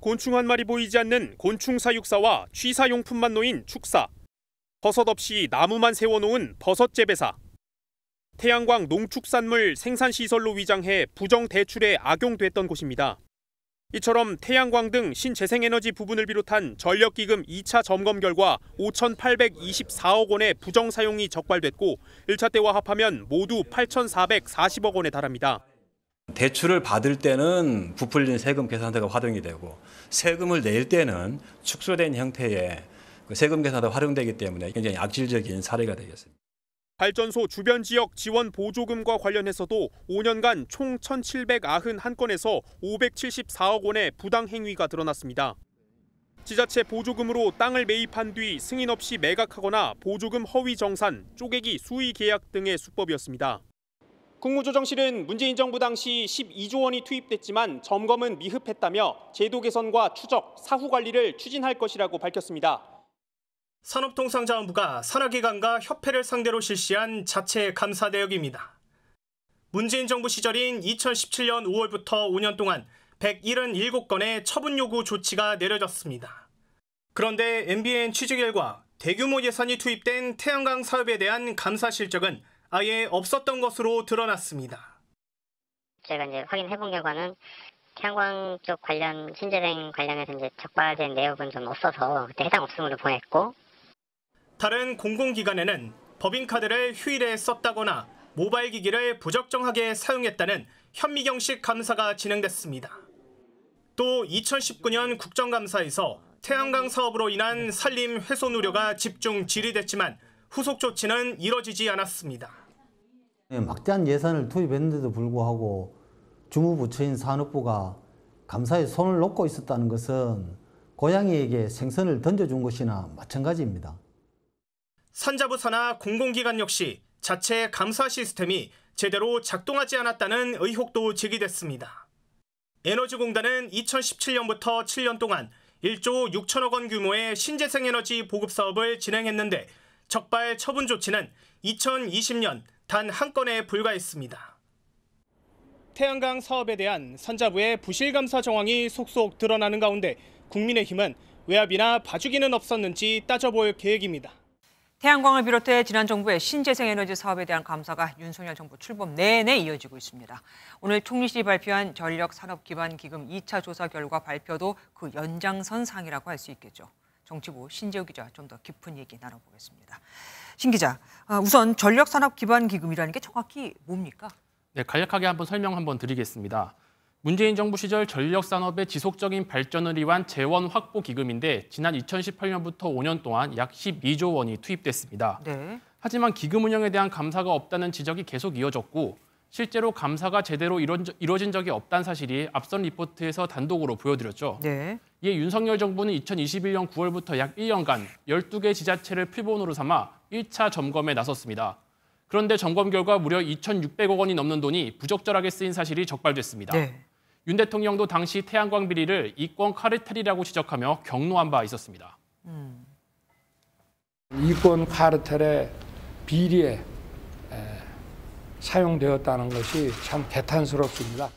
곤충 한 마리 보이지 않는 곤충 사육사와 취사용품만 놓인 축사, 버섯 없이 나무만 세워놓은 버섯 재배사, 태양광 농축산물 생산시설로 위장해 부정 대출에 악용됐던 곳입니다. 이처럼 태양광 등 신재생에너지 부분을 비롯한 전력기금 2차 점검 결과 5,824억 원의 부정 사용이 적발됐고 1차 때와 합하면 모두 8,440억 원에 달합니다. 대출을 받을 때는 부풀린 세금 계산대가 활용이 되고 세금을 낼 때는 축소된 형태의 그 세금 계산대가 활용되기 때문에 굉장히 악질적인 사례가 되겠습니다. 발전소 주변 지역 지원 보조금과 관련해서도 5년간 총 1,791건에서 574억 원의 부당 행위가 드러났습니다. 지자체 보조금으로 땅을 매입한 뒤 승인 없이 매각하거나 보조금 허위 정산, 쪼개기 수의 계약 등의 수법이었습니다. 국무조정실은 문재인 정부 당시 12조 원이 투입됐지만 점검은 미흡했다며 제도 개선과 추적, 사후 관리를 추진할 것이라고 밝혔습니다. 산업통상자원부가 산하기관과 협회를 상대로 실시한 자체 감사 대역입니다. 문재인 정부 시절인 2017년 5월부터 5년 동안 177건의 처분 요구 조치가 내려졌습니다. 그런데 MBN 취재 결과 대규모 예산이 투입된 태양광 사업에 대한 감사 실적은 아예 없었던 것으로 드러났습니다. 제가 이제 확인해 본 결과는 태양광 쪽 관련 신재생 관련해서 이제 적발된 내역은 좀 없어서 그때 해당 없음으로 보냈고 다른 공공기관에는 법인카드를 휴일에 썼다거나 모바일 기기를 부적정하게 사용했다는 현미경식 감사가 진행됐습니다. 또 2019년 국정감사에서 태양광 사업으로 인한 산림 훼손 우려가 집중 질의됐지만 후속 조치는 이뤄지지 않았습니다. 예, 막대한 예산을 투입했는데도 불구하고 주무부처인 산업부가 감사에 손을 놓고 있었다는 것은 고양이에게 생선을 던져준 것이나 마찬가지입니다. 산자부사나 공공기관 역시 자체 감사 시스템이 제대로 작동하지 않았다는 의혹도 제기됐습니다. 에너지공단은 2017년부터 7년 동안 1조 6천억 원 규모의 신재생에너지 보급 사업을 진행했는데 적발 처분 조치는 2020년 단 한 건에 불과했습니다. 태양강 사업에 대한 산자부의 부실감사 정황이 속속 드러나는 가운데 국민의힘은 외압이나 봐주기는 없었는지 따져볼 계획입니다. 태양광을 비롯해 지난 정부의 신재생에너지 사업에 대한 감사가 윤석열 정부 출범 내내 이어지고 있습니다. 오늘 총리실이 발표한 전력산업기반기금 2차 조사 결과 발표도 그 연장선상이라고 할 수 있겠죠. 정치부 신재우 기자 좀 더 깊은 얘기 나눠보겠습니다. 신 기자, 아, 우선 전력산업 기반 기금이라는 게 정확히 뭡니까? 네, 간략하게 한번 설명 한번 드리겠습니다. 문재인 정부 시절 전력산업의 지속적인 발전을 위한 재원 확보 기금인데 지난 2018년부터 5년 동안 약 12조 원이 투입됐습니다. 네. 하지만 기금 운영에 대한 감사가 없다는 지적이 계속 이어졌고 실제로 감사가 제대로 이루어진 적이 없다는 사실이 앞선 리포트에서 단독으로 보여드렸죠. 네. 이에 예, 윤석열 정부는 2021년 9월부터 약 1년간 12개 지자체를 표본으로 삼아 1차 점검에 나섰습니다. 그런데 점검 결과 무려 2,600억 원이 넘는 돈이 부적절하게 쓰인 사실이 적발됐습니다. 네. 윤 대통령도 당시 태양광 비리를 이권 카르텔이라고 지적하며 격노한바 있었습니다. 음. 이권 카르텔의 비리에 에, 사용되었다는 것이 참 개탄스럽습니다.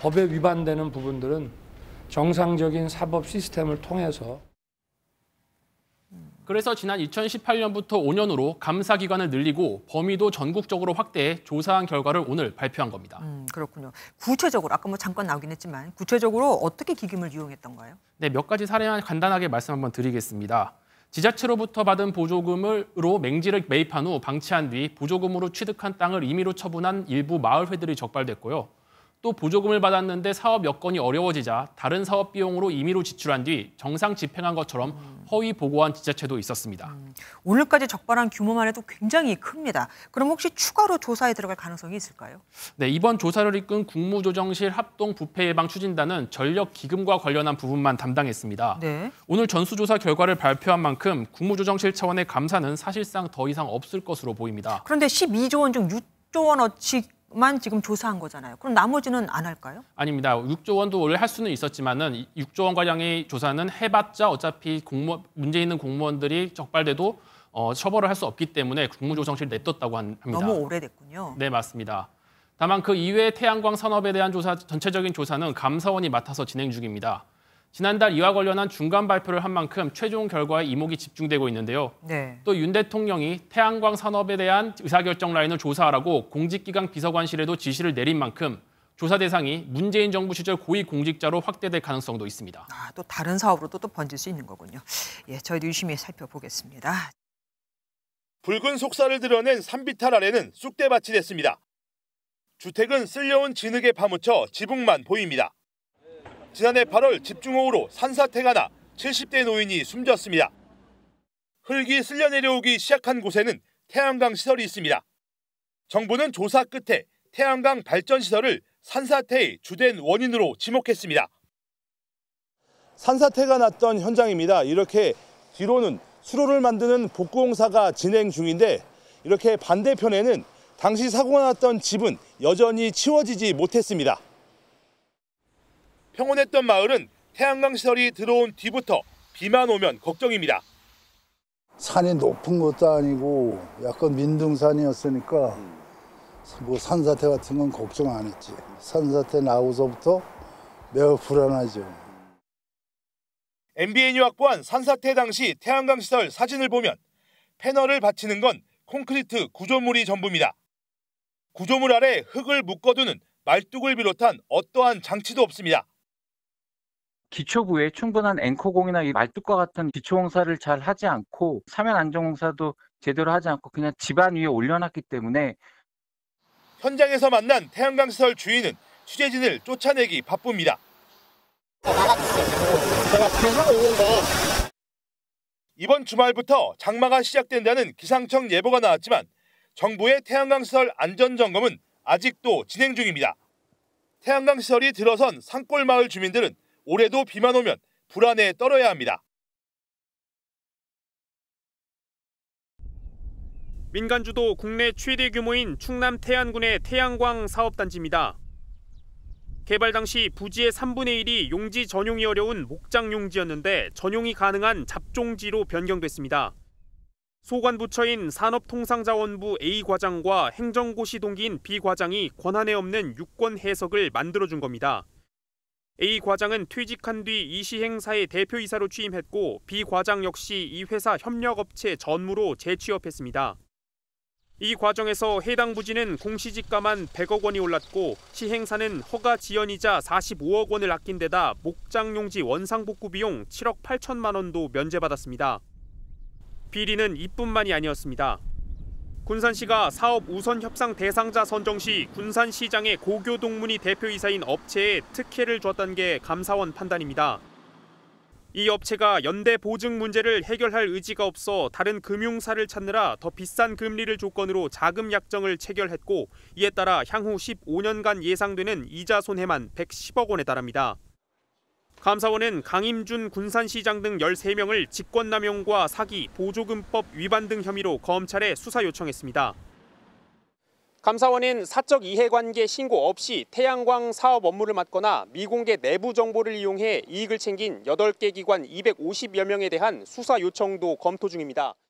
법에 위반되는 부분들은 정상적인 사법 시스템을 통해서 그래서 지난 2018년부터 5년으로 감사 기간을 늘리고 범위도 전국적으로 확대해 조사한 결과를 오늘 발표한 겁니다. 음, 그렇군요. 구체적으로 아까 뭐 잠깐 나오긴 했지만 구체적으로 어떻게 기금을 이용했던가요? 네, 몇 가지 사례만 간단하게 말씀 한번 드리겠습니다. 지자체로부터 받은 보조금으로 맹지를 매입한 후 방치한 뒤 보조금으로 취득한 땅을 임의로 처분한 일부 마을회들이 적발됐고요. 또 보조금을 받았는데 사업 여건이 어려워지자 다른 사업 비용으로 임의로 지출한 뒤 정상 집행한 것처럼 허위 보고한 지자체도 있었습니다. 음, 오늘까지 적발한 규모만 해도 굉장히 큽니다. 그럼 혹시 추가로 조사에 들어갈 가능성이 있을까요? 네, 이번 조사를 이끈 국무조정실 합동 부패 예방 추진단은 전력 기금과 관련한 부분만 담당했습니다. 네. 오늘 전수조사 결과를 발표한 만큼 국무조정실 차원의 감사는 사실상 더 이상 없을 것으로 보입니다. 그런데 12조 원 중 6조 원어치 만 지금 조사한 거잖아요. 그럼 나머지는 안 할까요? 아닙니다. 6조 원도 원래 할 수는 있었지만은 6조 원 가량의 조사는 해봤자 어차피 공무 원 문제 있는 공무원들이 적발돼도 어, 처벌을 할 수 없기 때문에 국무조정실 내뒀다고 합니다. 너무 오래됐군요. 네 맞습니다. 다만 그 이외의 태양광 산업에 대한 조사 전체적인 조사는 감사원이 맡아서 진행 중입니다. 지난달 이와 관련한 중간 발표를 한 만큼 최종 결과에 이목이 집중되고 있는데요. 네. 또윤 대통령이 태양광 산업에 대한 의사결정 라인을 조사하라고 공직기강 비서관실에도 지시를 내린 만큼 조사 대상이 문재인 정부 시절 고위 공직자로 확대될 가능성도 있습니다. 아, 또 다른 사업으로도 또 번질 수 있는 거군요. 예, 저희도 유심히 살펴보겠습니다. 붉은 속살을 드러낸 산비탈 아래는 쑥대밭이 됐습니다. 주택은 쓸려온 진흙에 파묻혀 지붕만 보입니다. 지난해 8월 집중호우로 산사태가 나 70대 노인이 숨졌습니다. 흙이 쓸려 내려오기 시작한 곳에는 태양광 시설이 있습니다. 정부는 조사 끝에 태양광 발전 시설을 산사태의 주된 원인으로 지목했습니다. 산사태가 났던 현장입니다. 이렇게 뒤로는 수로를 만드는 복구공사가 진행 중인데 이렇게 반대편에는 당시 사고가 났던 집은 여전히 치워지지 못했습니다. 평온했던 마을은 태양광 시설이 들어온 뒤부터 비만 오면 걱정입니다. 산이 높은 것도 아니고 약간 민둥산이었으니까 뭐 산사태 같은 건 걱정 안 했지. 산사태 나오서부터 매우 불안하죠. MBN이 확보한 산사태 당시 태양광 시설 사진을 보면 패널을 받치는 건 콘크리트 구조물이 전부입니다. 구조물 아래 흙을 묶어두는 말뚝을 비롯한 어떠한 장치도 없습니다. 기초부에 충분한 앵커공이나 말뚝과 같은 기초공사를 잘 하지 않고 사면 안전공사도 제대로 하지 않고 그냥 집안 위에 올려놨기 때문에 현장에서 만난 태양광 시설 주인은 취재진을 쫓아내기 바쁩니다. 이번 주말부터 장마가 시작된다는 기상청 예보가 나왔지만 정부의 태양광 시설 안전 점검은 아직도 진행 중입니다. 태양광 시설이 들어선 산골 마을 주민들은 올해도 비만 오면 불안에 떨어야 합니다. 민간주도 국내 최대 규모인 충남 태안군의 태양광 사업단지입니다. 개발 당시 부지의 3분의 1이 용지 전용이 어려운 목장 용지였는데 전용이 가능한 잡종지로 변경됐습니다. 소관부처인 산업통상자원부 A 과장과 행정고시 동기인 B 과장이 권한에 없는 유권 해석을 만들어준 겁니다. A 과장은 퇴직한 뒤 이 시행사의 대표이사로 취임했고 B 과장 역시 이 회사 협력업체 전무로 재취업했습니다. 이 과정에서 해당 부지는 공시지가만 100억 원이 올랐고 시행사는 허가 지연이자 45억 원을 아낀 데다 목장용지 원상복구 비용 7억 8천만 원도 면제받았습니다. 비리는 이뿐만이 아니었습니다. 군산시가 사업 우선 협상 대상자 선정 시 군산시장의 고교 동문이 대표이사인 업체에 특혜를 줬다는 게 감사원 판단입니다. 이 업체가 연대 보증 문제를 해결할 의지가 없어 다른 금융사를 찾느라 더 비싼 금리를 조건으로 자금 약정을 체결했고 이에 따라 향후 15년간 예상되는 이자 손해만 110억 원에 달합니다. 감사원은 강임준 군산시장 등 13명을 직권남용과 사기, 보조금법 위반 등 혐의로 검찰에 수사 요청했습니다. 감사원은 사적 이해관계 신고 없이 태양광 사업 업무를 맡거나 미공개 내부 정보를 이용해 이익을 챙긴 8개 기관 250여 명에 대한 수사 요청도 검토 중입니다.